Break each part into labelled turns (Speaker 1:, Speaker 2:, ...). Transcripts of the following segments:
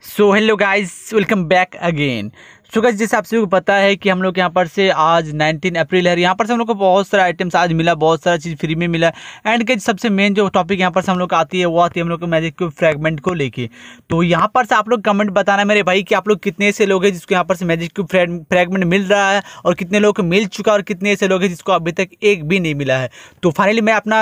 Speaker 1: so hello guys welcome back again so guys जैसे आप सभी को पता है कि हम लोग यहाँ पर से आज 19 अप्रैल है यहाँ पर से हम लोग को बहुत सारा आइटम्स आज मिला बहुत सारा चीज़ फ्री में मिला एंड के सबसे मेन जो टॉपिक यहाँ पर से हम लोग आती है वो आती है हम लोग को मैजिक क्यूब फ्रेगमेंट को लेके तो यहाँ पर से आप लोग कमेंट बताना मेरे भाई कि आप लोग कितने से लोग हैं जिसको यहाँ पर से मैजिक क्यूब फ्रेगमेंट मिल रहा है और कितने लोग को मिल चुका और कितने ऐसे लोग हैं जिसको अभी तक एक भी नहीं मिला है तो फाइनली मैं अपना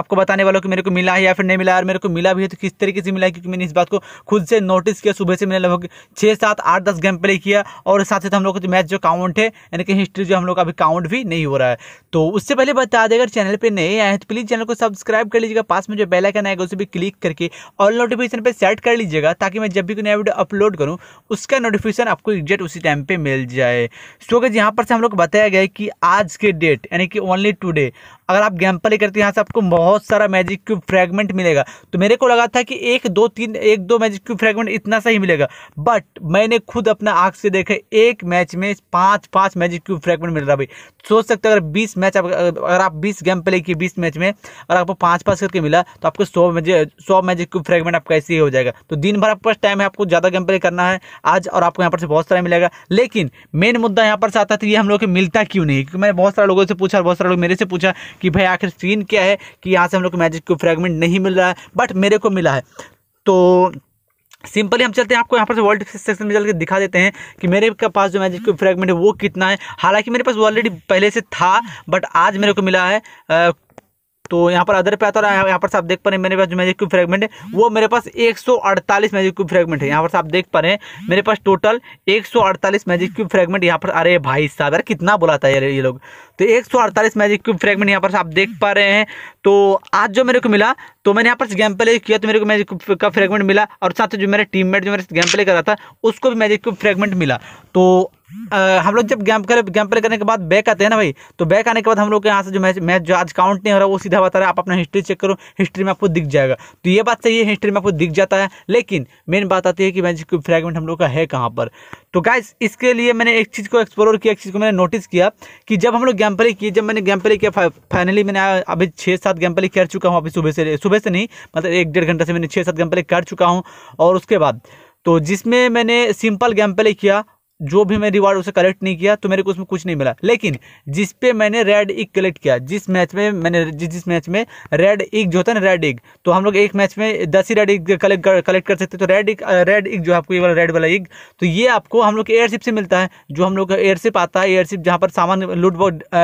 Speaker 1: आपको बताने वाला हूँ कि मेरे को मिला है या फिर नहीं मिला और मेरे को मिला भी है तो किस तरीके से मिला है क्योंकि मैंने इस बात को खुद से नोटिस किया सुबह से मैंने लगभग छः सात आठ दस गेम प्ले किया और साथ साथ हम लोग का जो मैथ जो काउंट है यानी कि हिस्ट्री जो हम लोग का अभी काउंट भी नहीं हो रहा है तो उससे पहले बता दें अगर चैनल पर नए आए तो प्लीज़ चैनल को सब्सक्राइब कर लीजिएगा पास में जो बेलाइकन आएगा उसे भी क्लिक करके ऑल नोटिफिकेशन पर सेट कर लीजिएगा ताकि मैं जब भी कोई नया वीडियो अपलोड करूँ उसका नोटिफिकेशन आपको एग्जैक्ट उसी टाइम पर मिल जाए सो अगर यहाँ पर से हम लोग बताया गया कि आज के डेट यानी कि ओनली टूडे अगर आप गेम प्ले करते हैं यहाँ से आपको बहुत सारा मैजिक क्यूब फ्रेगमेंट मिलेगा तो मेरे को लगा था कि एक दो तीन एक दो मैजिक क्यूब फ्रेगमेंट इतना सा ही मिलेगा बट मैंने खुद अपना आँख से देखा देखें एक मैच में पाँच पाँच मैजिक क्यूब फ्रैगमेंट मिल रहा भाई सोच सकते हो अगर बीस मैच आप अगर आप बीस गेम प्ले किए बीस मैच में अगर आपको पाँच पाँच करके मिला तो आपको सौ मैजिक सौ मैजिक क्यूब फ्रैगमेंट आपका ऐसे ही हो जाएगा तो दिन भर आपके पास टाइम है आपको ज़्यादा गेम प्ले करना है आज और आपको यहाँ पर से बहुत सारा मिलेगा लेकिन मेन मुद्दा यहाँ पर से आता था तो ये हम लोग मिलता क्यों नहीं क्योंकि मैंने बहुत सारे लोगों से पूछा बहुत सारे लोग मेरे से पूछा कि भाई आखिर सीन क्या है कि यहाँ से हम लोग को मैजिक क्यूब फ्रैगमेंट नहीं मिल रहा है बट मेरे को मिला है तो सिंपली हम चलते हैं आपको यहाँ पर से वर्ल्ड सेक्शन में चल के दिखा देते हैं कि मेरे पास जो मैजिक क्यूब फ्रेगमेंट है वो कितना है हालांकि मेरे पास वो ऑलरेडी पहले से था बट आज मेरे को मिला है आ, तो यहाँ पर अदर पे आता है यहाँ पर आप देख पा रहे हैं मेरे पास जो मैजिक क्यूब फ्रेगमेंट है वो मेरे पास 148 मैजिक क्यूब फ्रेगमेंट है यहाँ पर आप देख पा रहे हैं मेरे पास टोटल 148 मैजिक क्यूब फ्रेगमेंट यहाँ पर अरे भाई साहब यार कितना बुलाता है यार ये लोग तो एक सौ अड़तालीस मैजिक क्यूब फ्रेगमेंट यहाँ पर आप देख पा रहे हैं तो आज जो मेरे को मिला तो मैंने यहाँ पर गेम प्ले किया तो मेरे को मैजिक क्यूब का फ्रेगमेंट मिला और साथ ही जो मेरे टीम जो मेरे गेम प्ले कर रहा था उसको भी मैजिक क्यूब फ्रेगमेंट मिला तो आ, हम लोग जब गेम कर गेम प्ले करने के बाद बैक आते हैं ना भाई तो बैक आने के बाद हम लोग के यहाँ से जो मैच मैच जो आज काउंट नहीं हो रहा वो सीधा बता रहा है आप अपना हिस्ट्री चेक करो हिस्ट्री में आपको दिख जाएगा तो ये बात सही है हिस्ट्री में आपको दिख जाता है लेकिन मेन बात आती है कि मैजिक क्यूब फ्रेगमेंट हम लोग का है कहाँ पर तो गाइज इसके लिए मैंने एक चीज़ को एक्सप्लोर किया एक चीज़ को मैंने नोटिस किया कि जब हम लोग गेम प्ले की जब मैंने गेम प्ले किया फाइनली मैंने अभी छः सात गेम प्ले कर चुका हूँ अभी सुबह से सुबह से नहीं मतलब एक डेढ़ घंटा से मैंने छः सात गेम प्ले कर चुका हूँ और उसके बाद तो जिसमें मैंने सिंपल गेम प्ले किया जो भी मैं रिवार्ड उसे कलेक्ट नहीं किया तो मेरे को उसमें कुछ नहीं मिला लेकिन जिस पे मैंने रेड इग कलेक्ट किया जिस मैच में मैंने जिस जिस मैच में रेड इग जो होता है ना रेड इग तो हम लोग एक मैच में दस ही रेड इग कलेक्ट कर, कलेक्ट कर सकते तो रेड इग रेड इग जो आपको ये वाला रेड वाला इग तो ये आपको हम लोग एयरशिप से मिलता है जो हम लोग का एयरशिप आता है एयरशिप जहाँ पर सामान लूट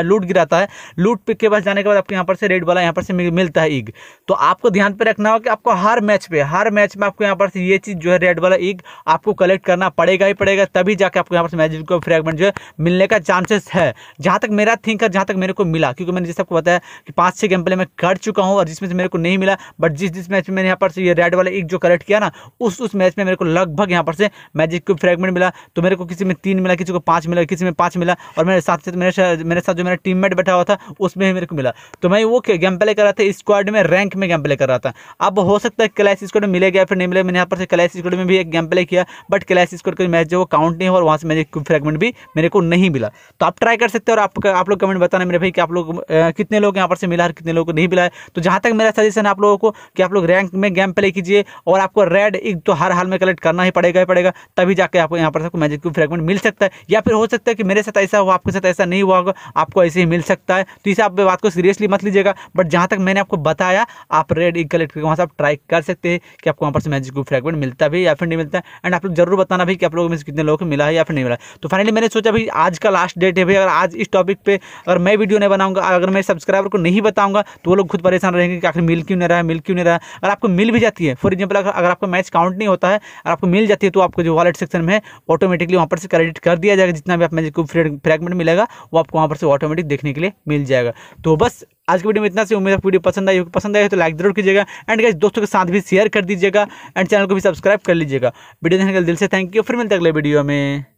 Speaker 1: लूट गिराता है लूट के पास जाने के बाद आपको यहाँ पर से रेड वाला यहाँ पर से मिलता है इग तो आपको ध्यान पर रखना होगा कि आपको हर मैच पे हर मैच में आपको यहाँ पर से ये चीज़ जो है रेड वाला इग आपको कलेक्ट करना पड़ेगा ही पड़ेगा तभी जाके आपको यहाँ पर मैजिक को फ्रेगमेंट जो है मिलने का चांसेस है जहाँ तक मेरा थिंक है जहाँ तक मेरे को मिला क्योंकि मैंने जैसे आपको बताया कि पाँच छः गेम प्ले मैं कर चुका हूँ और जिसमें से मेरे को नहीं मिला बट जिस जिस मैच में मैंने यहाँ पर से ये रेड वाला एक जो कलेक्ट किया ना उस उस मैच में मेरे को लगभग यहाँ पर से मैजिक को फ्रेगमेंट मिला तो मेरे को किसी में तीन मिला किसी को पाँच मिला किसी में पाँच मिला और मेरे साथ साथ मेरे मेरे साथ जो मेरा टीम बैठा हुआ था उसमें ही मेरे को मिला तो मैं वो गेम प्ले कर रहा था स्क्वाड में रैंक में गेम प्ले कर रहा था अब हो सकता है क्लैश स्क्वाड में मिलेगा या फिर नहीं मिलेगा मैंने यहाँ पर से क्लैश स्क्वाड में भी एक गेम प्ले किया बट क्लैश स्क्वाड का मैच जो काउंट नहीं हुआ वहाँ से मुझे फ्रेगमेंट भी मेरे को नहीं मिला तो आप ट्राई कर सकते हो और आप आप लोग कमेंट बताना मेरे भाई कि आप लोग कितने लोग यहाँ पर से मिला और कितने लोगों को नहीं मिला है तो जहाँ तक मेरा सजेशन है आप लोगों को कि आप लोग रैंक में गेम प्ले कीजिए और आपको रेड एक तो हर हाल में कलेक्ट करना ही पड़ेगा ही पड़ेगा तभी जाकर आपको यहाँ पर सबको मैजिक क्यूब फ्रेगमेंट मिल सकता है या फिर हो सकता है कि मेरे साथ ऐसा हो आपके साथ ऐसा नहीं हुआ होगा आपको ऐसे ही मिल सकता है तो इसे आप बात को सीरियसली मत लीजिएगा बट जहाँ तक मैंने आपको बताया आप रेड एक कलेक्ट करके वहाँ से आप ट्राई कर सकते हैं कि आपको वहाँ पर से मैजिक क्यूब फ्रेगमेंट मिलता भी या फिर नहीं मिलता एंड आप लोग जरूर बताना भी कि आप लोगों में कितने लोगों को मिला है या डेफिनेट नहीं मिला तो फाइनली मैंने सोचा भाई आज का लास्ट डेट है भाई अगर आज इस टॉपिक पर अगर मैं वीडियो नहीं बनाऊंगा अगर मैं सब्सक्राइबर को नहीं बताऊंगा तो वो लोग खुद परेशान रहेंगे कि आखिर मिल क्यों नहीं रहा है मिल क्यों नहीं रहा अगर आपको मिल भी जाती है फॉर एग्जाम्पल अगर आपको मैच काउंट नहीं होता है और आपको मिल जाती है तो आपको जो वॉलेट सेक्शन में ऑटोमेटिकली वहाँ पर से क्रेडिट कर दिया जाएगा जितना भी आप मैच को फ्रेगमेंट मिलेगा वो आपको वहाँ पर से ऑटोमेटिक देखने के लिए मिल जाएगा तो बस आज की वीडियो में इतना से उम्मीद है वीडियो पसंद आई पसंद आए तो लाइक जरूर कीजिएगा एंड गाइस दोस्तों के साथ भी शेयर कर दीजिएगा एंड चैनल को भी सब्सक्राइब कर लीजिएगा वीडियो देखने के लिए दिल से थैंक यू फिर मिलते अगले वीडियो में